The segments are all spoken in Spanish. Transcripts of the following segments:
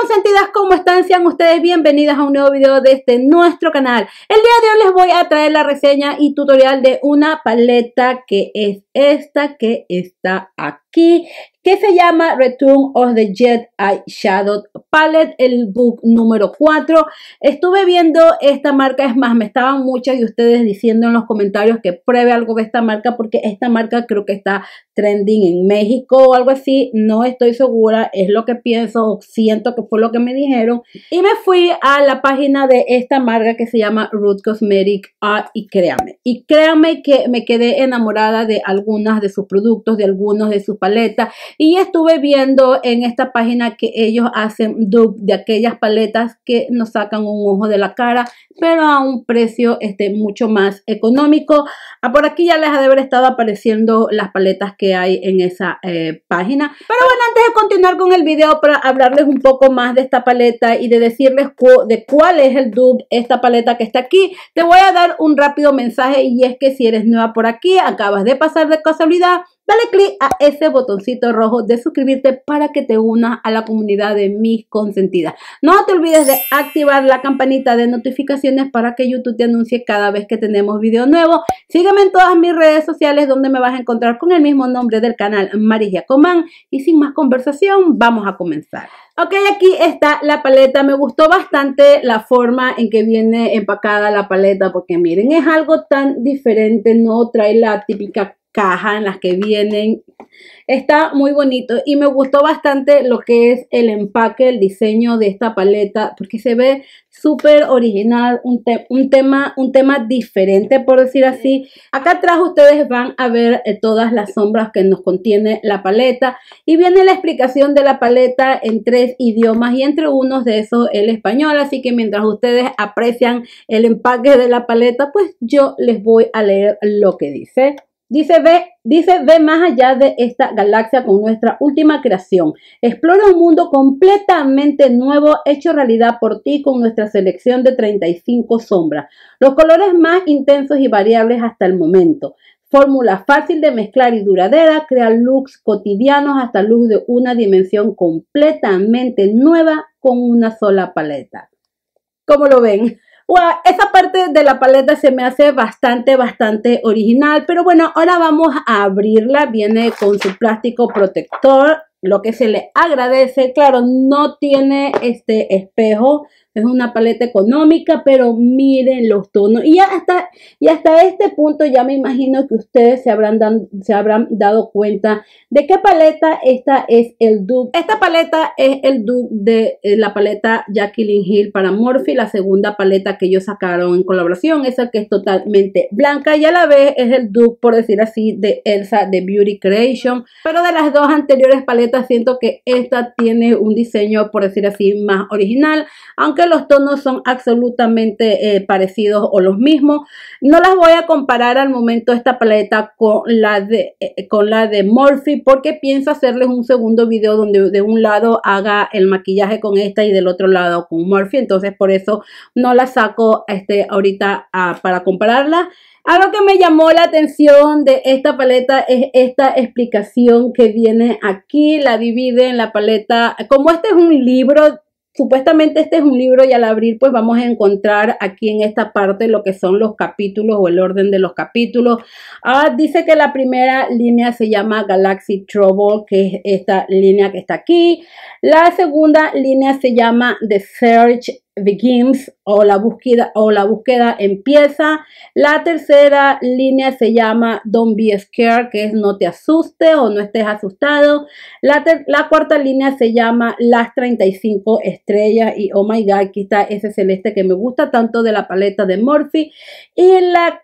consentidas, ¿cómo están? Sean ustedes bienvenidas a un nuevo video de este nuestro canal. El día de hoy les voy a traer la reseña y tutorial de una paleta que es esta que está aquí, que se llama Return of the Jet Eye Shadow Palette, el book número 4. Estuve viendo esta marca, es más, me estaban muchas de ustedes diciendo en los comentarios que pruebe algo de esta marca, porque esta marca creo que está trending en México o algo así, no estoy segura, es lo que pienso siento que fue lo que me dijeron. Y me fui a la página de esta marca que se llama Root Cosmetic Art ah, y créanme, y créanme que me quedé enamorada de algunas de sus productos, de algunos de sus paletas y estuve viendo en esta página que ellos hacen dupe de aquellas paletas que nos sacan un ojo de la cara, pero a un precio este, mucho más económico. Ah, por aquí ya les ha de haber estado apareciendo las paletas que hay en esa eh, página. Pero bueno, antes de continuar con el video para hablarles un poco más de esta paleta y de decirles de cuál es el dupe esta paleta que está aquí, te voy a dar un rápido mensaje y es que si eres nueva por aquí, acabas de pasar de casualidad Dale clic a ese botoncito rojo de suscribirte para que te unas a la comunidad de mis consentidas. No te olvides de activar la campanita de notificaciones para que YouTube te anuncie cada vez que tenemos video nuevo. Sígueme en todas mis redes sociales donde me vas a encontrar con el mismo nombre del canal Marigia Comán. Y sin más conversación, vamos a comenzar. Ok, aquí está la paleta. Me gustó bastante la forma en que viene empacada la paleta porque miren, es algo tan diferente. No trae la típica caja en las que vienen. Está muy bonito y me gustó bastante lo que es el empaque, el diseño de esta paleta, porque se ve súper original, un, tema, un tema diferente, por decir así. Acá atrás ustedes van a ver eh, todas las sombras que nos contiene la paleta y viene la explicación de la paleta en tres idiomas y entre unos de esos el español, así que mientras ustedes aprecian el empaque de la paleta, pues yo les voy a leer lo que dice. Dice ve, dice ve más allá de esta galaxia con nuestra última creación. Explora un mundo completamente nuevo hecho realidad por ti con nuestra selección de 35 sombras, los colores más intensos y variables hasta el momento. Fórmula fácil de mezclar y duradera, crea looks cotidianos hasta luz de una dimensión completamente nueva con una sola paleta. ¿Cómo lo ven? esa parte de la paleta se me hace bastante, bastante original. Pero bueno, ahora vamos a abrirla. Viene con su plástico protector, lo que se le agradece. Claro, no tiene este espejo, es una paleta económica, pero miren los tonos. Y hasta, y hasta este punto ya me imagino que ustedes se habrán, se habrán dado cuenta de qué paleta esta es el dupe. Esta paleta es el dupe de eh, la paleta Jacqueline Hill para Morphe, la segunda paleta que ellos sacaron en colaboración. Esa que es totalmente blanca y a la vez es el dupe, por decir así, de Elsa de Beauty Creation. Pero de las dos anteriores paletas siento que esta tiene un diseño, por decir así, más original. Aunque los tonos son absolutamente eh, parecidos o los mismos. No las voy a comparar al momento esta paleta con la de, eh, con la de Morphe porque pienso hacerles un segundo video donde de un lado haga el maquillaje con esta y del otro lado con Morphe. Entonces por eso no la saco este, ahorita ah, para compararla. Algo que me llamó la atención de esta paleta es esta explicación que viene aquí. La divide en la paleta. Como este es un libro Supuestamente este es un libro y al abrir pues vamos a encontrar aquí en esta parte lo que son los capítulos o el orden de los capítulos. Ah, dice que la primera línea se llama Galaxy Trouble, que es esta línea que está aquí. La segunda línea se llama The Search begins o la búsqueda o la búsqueda empieza. La tercera línea se llama don't be scared, que es no te asuste o no estés asustado. La, la cuarta línea se llama las 35 estrellas y oh my god, aquí está ese celeste que me gusta tanto de la paleta de Morphe. Y la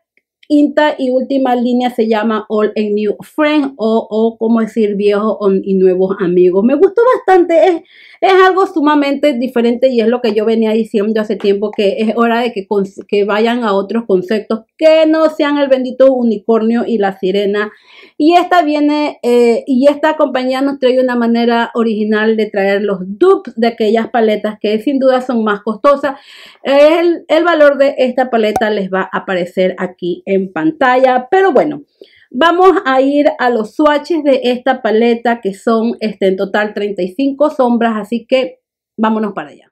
quinta y última línea se llama All and New Friend o, o como decir viejos y nuevos amigos. Me gustó bastante, es, algo sumamente diferente y es lo que yo venía diciendo hace tiempo que es hora de que, que vayan a otros conceptos que no sean el bendito unicornio y la sirena. Y esta viene, eh, y esta compañía nos trae una manera original de traer los dupes de aquellas paletas que sin duda son más costosas. El, el valor de esta paleta les va a aparecer aquí en pantalla, pero bueno. Vamos a ir a los swatches de esta paleta que son este, en total 35 sombras, así que vámonos para allá.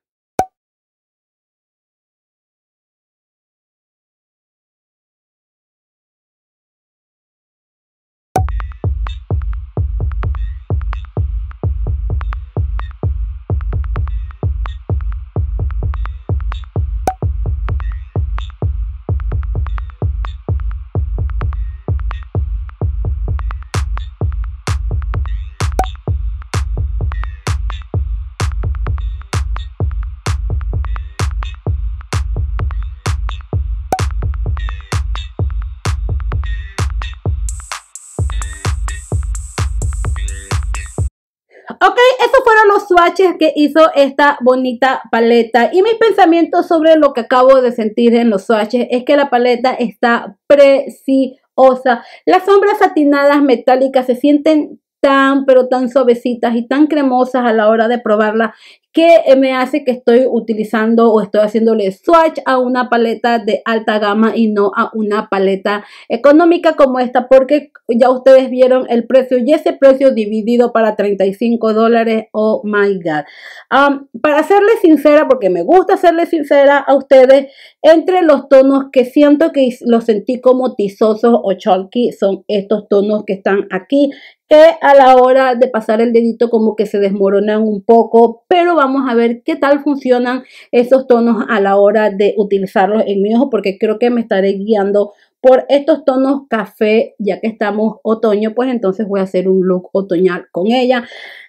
que hizo esta bonita paleta. Y mis pensamientos sobre lo que acabo de sentir en los swatches es que la paleta está preciosa. Las sombras satinadas metálicas se sienten tan, pero tan suavecitas y tan cremosas a la hora de probarla que me hace que estoy utilizando o estoy haciéndole swatch a una paleta de alta gama y no a una paleta económica como esta porque ya ustedes vieron el precio y ese precio dividido para 35 dólares oh my god para serles sincera porque me gusta serles sincera a ustedes entre los tonos que siento que los sentí como tizosos o chalky son estos tonos que están aquí que a la hora de pasar el dedito como que se desmoronan un poco, pero vamos a ver qué tal funcionan esos tonos a la hora de utilizarlos en mi ojo, porque creo que me estaré guiando por estos tonos café, ya que estamos otoño, pues entonces voy a hacer un look otoñal con ella.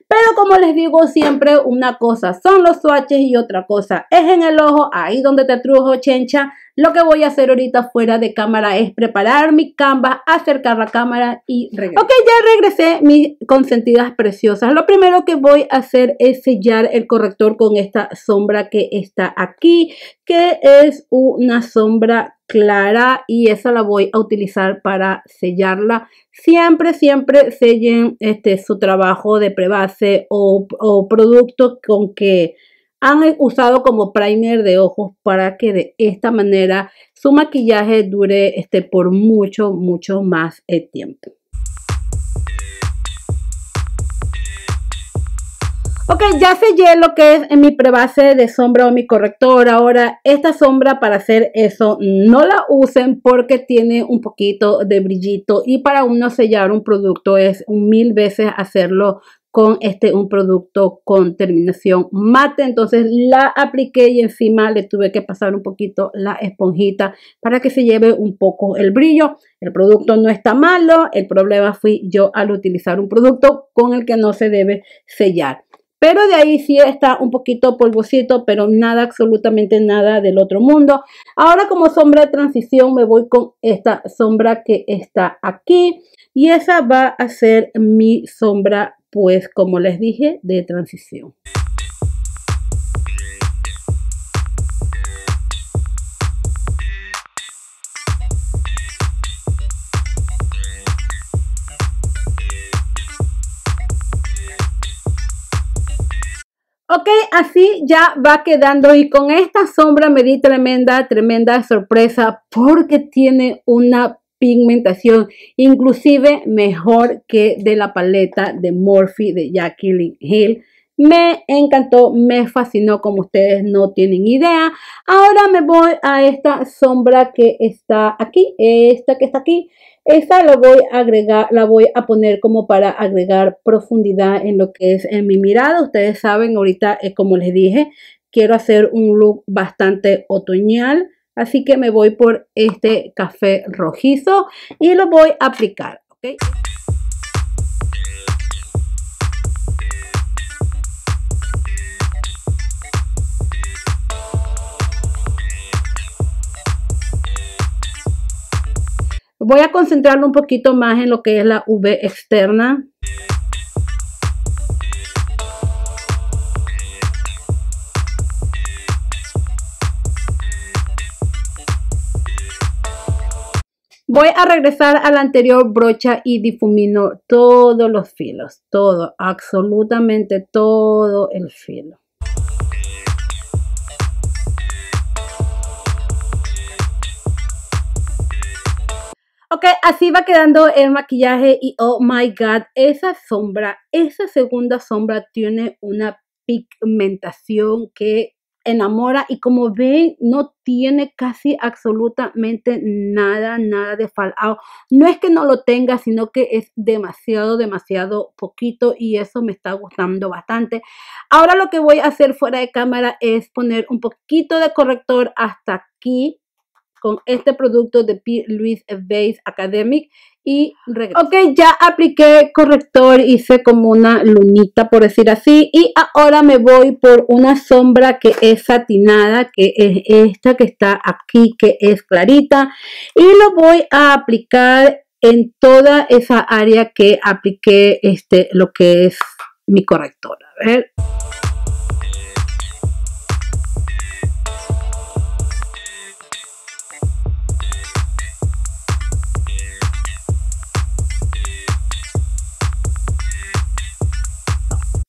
Pero como les digo siempre, una cosa son los swatches y otra cosa es en el ojo, ahí donde te trujo, chencha. Lo que voy a hacer ahorita fuera de cámara es preparar mi Canva, acercar la cámara y regresar. Ok, ya regresé, mis consentidas preciosas. Lo primero que voy a hacer es sellar el corrector con esta sombra que está aquí, que es una sombra clara y esa la voy a utilizar para sellarla. Siempre, siempre sellen este, su trabajo de prebase o, o producto con que han usado como primer de ojos para que de esta manera su maquillaje dure este, por mucho, mucho más eh, tiempo. Ok, ya sellé lo que es mi prebase de sombra o mi corrector. Ahora, esta sombra para hacer eso, no la usen porque tiene un poquito de brillito y para uno sellar un producto es mil veces hacerlo con este un producto con terminación mate. Entonces la apliqué y encima le tuve que pasar un poquito la esponjita para que se lleve un poco el brillo. El producto no está malo, el problema fui yo al utilizar un producto con el que no se debe sellar. Pero de ahí sí está un poquito polvosito, pero nada, absolutamente nada del otro mundo. Ahora como sombra de transición me voy con esta sombra que está aquí. Y esa va a ser mi sombra pues como les dije, de transición. Ok, así ya va quedando y con esta sombra me di tremenda, tremenda sorpresa porque tiene una pigmentación, inclusive mejor que de la paleta de Morphe de Jacqueline Hill. Me encantó, me fascinó como ustedes no tienen idea. Ahora me voy a esta sombra que está aquí, esta que está aquí. Esta la voy a agregar, la voy a poner como para agregar profundidad en lo que es en mi mirada. Ustedes saben, ahorita, es eh, como les dije, quiero hacer un look bastante otoñal Así que me voy por este café rojizo y lo voy a aplicar. Voy a concentrarme un poquito más en lo que es la V externa Voy a regresar a la anterior brocha y difumino todos los filos, todo, absolutamente todo el filo. Ok, así va quedando el maquillaje y oh my god, esa sombra, esa segunda sombra tiene una pigmentación que enamora y como ven, no tiene casi absolutamente nada, nada de out No es que no lo tenga, sino que es demasiado, demasiado poquito y eso me está gustando bastante. Ahora lo que voy a hacer fuera de cámara es poner un poquito de corrector hasta aquí con este producto de P. Louis Base Academic y regreso. Ok, ya apliqué corrector, hice como una lunita por decir así y ahora me voy por una sombra que es satinada, que es esta que está aquí, que es clarita y lo voy a aplicar en toda esa área que apliqué este, lo que es mi corrector. A ver.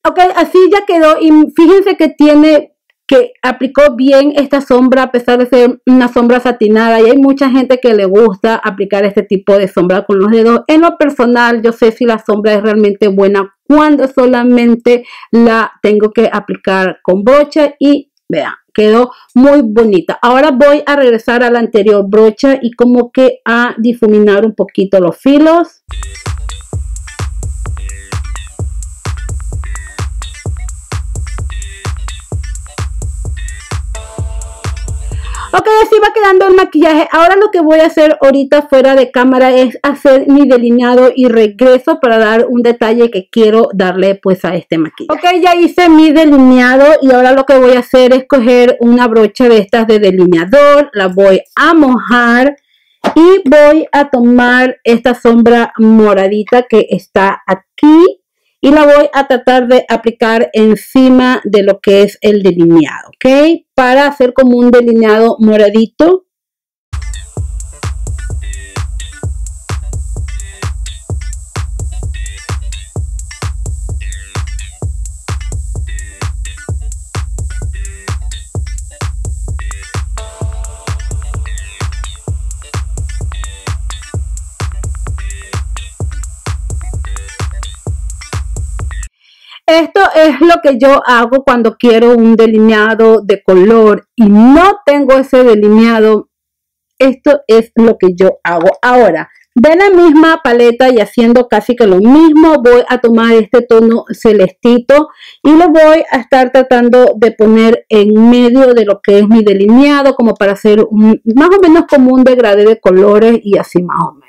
Ok, así ya quedó. Y fíjense que tiene, que aplicó bien esta sombra, a pesar de ser una sombra satinada. Y hay mucha gente que le gusta aplicar este tipo de sombra con los dedos. En lo personal, yo sé si la sombra es realmente buena cuando solamente la tengo que aplicar con brocha y vean quedó muy bonita. Ahora voy a regresar a la anterior brocha y como que a difuminar un poquito los filos. Ok, así va quedando el maquillaje. Ahora lo que voy a hacer ahorita fuera de cámara es hacer mi delineado y regreso para dar un detalle que quiero darle pues a este maquillaje. Ok, ya hice mi delineado y ahora lo que voy a hacer es coger una brocha de estas de delineador. La voy a mojar y voy a tomar esta sombra moradita que está aquí y la voy a tratar de aplicar encima de lo que es el delineado, ¿ok? Para hacer como un delineado moradito Esto es lo que yo hago cuando quiero un delineado de color y no tengo ese delineado. Esto es lo que yo hago. Ahora, de la misma paleta y haciendo casi que lo mismo, voy a tomar este tono celestito y lo voy a estar tratando de poner en medio de lo que es mi delineado, como para hacer más o menos como un degradé de colores y así más o menos.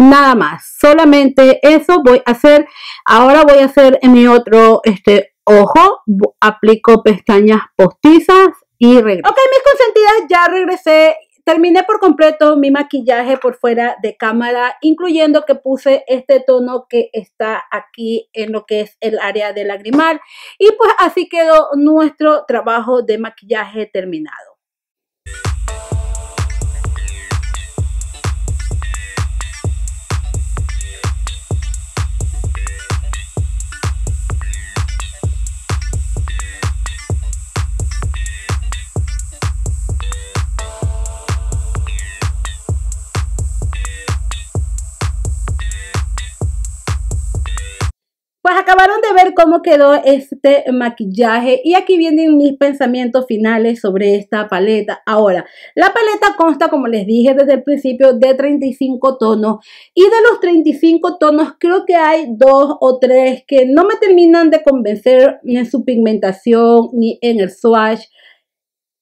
nada más. Solamente eso voy a hacer. Ahora voy a hacer en mi otro este, ojo, aplico pestañas postizas y regreso. Ok, mis consentidas, ya regresé. Terminé por completo mi maquillaje por fuera de cámara, incluyendo que puse este tono que está aquí en lo que es el área de lagrimal. Y pues así quedó nuestro trabajo de maquillaje terminado. cómo quedó este maquillaje y aquí vienen mis pensamientos finales sobre esta paleta. Ahora, la paleta consta, como les dije desde el principio, de 35 tonos y de los 35 tonos creo que hay dos o tres que no me terminan de convencer ni en su pigmentación ni en el swatch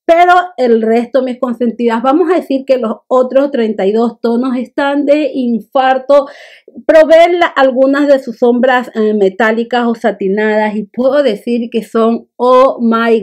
pero el resto, mis consentidas, vamos a decir que los otros 32 tonos están de infarto. Probé algunas de sus sombras eh, metálicas o satinadas y puedo decir que son, oh my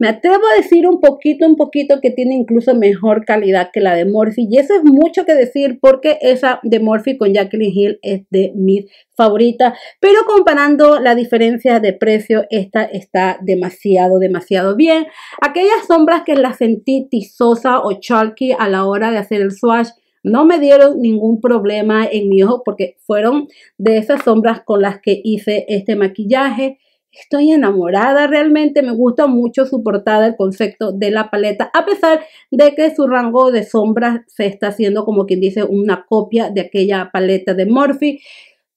me atrevo a decir un poquito, un poquito que tiene incluso mejor calidad que la de Morphe. Y eso es mucho que decir porque esa de Morphe con Jacqueline Hill es de mis favoritas. Pero comparando la diferencia de precio, esta está demasiado, demasiado bien. Aquellas sombras que las sentí tizosa o chalky a la hora de hacer el swatch. No me dieron ningún problema en mi ojo porque fueron de esas sombras con las que hice este maquillaje estoy enamorada realmente, me gusta mucho su portada, el concepto de la paleta, a pesar de que su rango de sombras se está haciendo como quien dice una copia de aquella paleta de Morphe.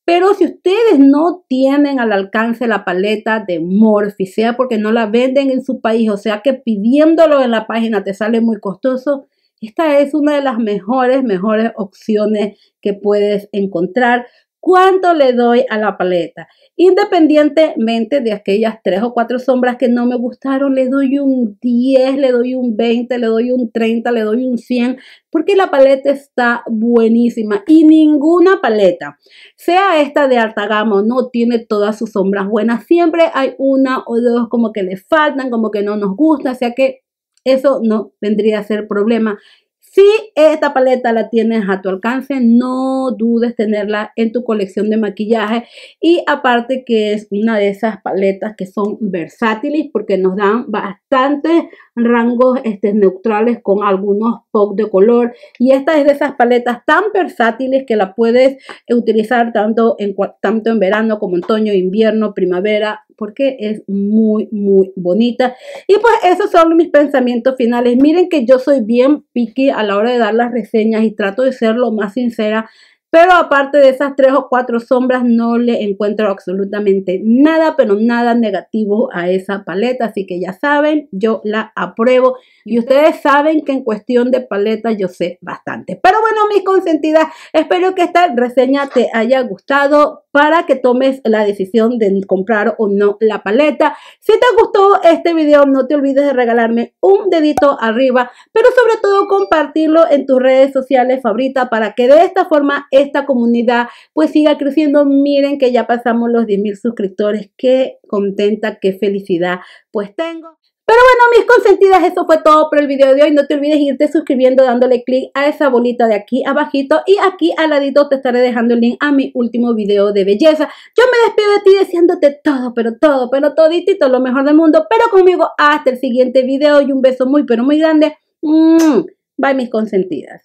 Pero si ustedes no tienen al alcance la paleta de Morphe, sea porque no la venden en su país o sea que pidiéndolo en la página te sale muy costoso, esta es una de las mejores, mejores opciones que puedes encontrar ¿Cuánto le doy a la paleta? Independientemente de aquellas tres o cuatro sombras que no me gustaron, le doy un 10, le doy un 20, le doy un 30, le doy un 100, porque la paleta está buenísima y ninguna paleta, sea esta de alta gama o no, tiene todas sus sombras buenas. Siempre hay una o dos como que le faltan, como que no nos gusta, o sea que eso no vendría a ser problema. Si esta paleta la tienes a tu alcance, no dudes tenerla en tu colección de maquillaje. Y aparte que es una de esas paletas que son versátiles porque nos dan bastantes rangos este, neutrales con algunos pop de color. Y esta es de esas paletas tan versátiles que la puedes utilizar tanto en, tanto en verano como en otoño, invierno, primavera, porque es muy, muy bonita. Y pues esos son mis pensamientos finales. Miren que yo soy bien picky a la hora de dar las reseñas y trato de ser lo más sincera pero aparte de esas tres o cuatro sombras, no le encuentro absolutamente nada, pero nada negativo a esa paleta. Así que ya saben, yo la apruebo. Y ustedes saben que en cuestión de paleta yo sé bastante. Pero bueno, mis consentidas, espero que esta reseña te haya gustado para que tomes la decisión de comprar o no la paleta. Si te gustó este video, no te olvides de regalarme un dedito arriba, pero sobre todo compartirlo en tus redes sociales favoritas para que de esta forma esta comunidad pues siga creciendo. Miren que ya pasamos los 10.000 suscriptores. Qué contenta, qué felicidad pues tengo. Pero bueno, mis consentidas, eso fue todo por el video de hoy. No te olvides irte suscribiendo dándole click a esa bolita de aquí abajito y aquí al ladito te estaré dejando el link a mi último video de belleza. Yo me despido de ti deseándote todo, pero todo, pero todito lo mejor del mundo. Pero conmigo hasta el siguiente video y un beso muy, pero muy grande. Mm. Bye mis consentidas.